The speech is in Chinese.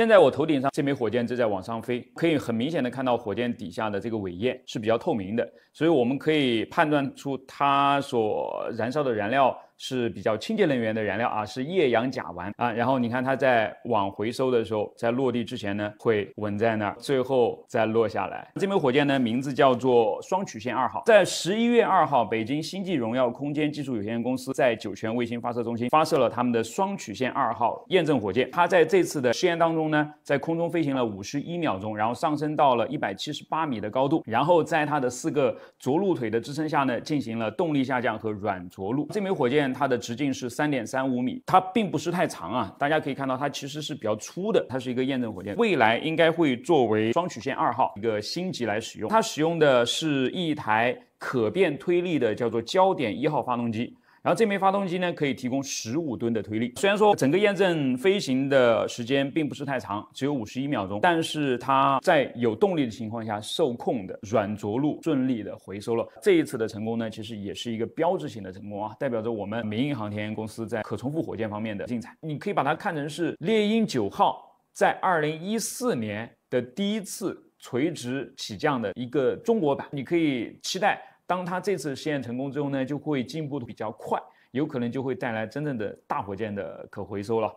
现在我头顶上这枚火箭正在往上飞，可以很明显的看到火箭底下的这个尾焰是比较透明的，所以我们可以判断出它所燃烧的燃料。是比较清洁能源的燃料啊，是液氧甲烷啊。然后你看它在往回收的时候，在落地之前呢，会稳在那儿，最后再落下来。这枚火箭呢，名字叫做双曲线二号。在十一月二号，北京星际荣耀空间技术有限公司在酒泉卫星发射中心发射了他们的双曲线二号验证火箭。它在这次的试验当中呢，在空中飞行了五十一秒钟，然后上升到了一百七十八米的高度，然后在它的四个着陆腿的支撑下呢，进行了动力下降和软着陆。这枚火箭。它的直径是三点三五米，它并不是太长啊。大家可以看到，它其实是比较粗的。它是一个验证火箭，未来应该会作为双曲线二号一个星级来使用。它使用的是一台可变推力的，叫做焦点一号发动机。然后这枚发动机呢，可以提供十五吨的推力。虽然说整个验证飞行的时间并不是太长，只有五十一秒钟，但是它在有动力的情况下受控的软着陆，顺利的回收了。这一次的成功呢，其实也是一个标志性的成功啊，代表着我们民营航天公司在可重复火箭方面的进展。你可以把它看成是猎鹰九号在二零一四年的第一次垂直起降的一个中国版。你可以期待。当他这次试验成功之后呢，就会进步的比较快，有可能就会带来真正的大火箭的可回收了。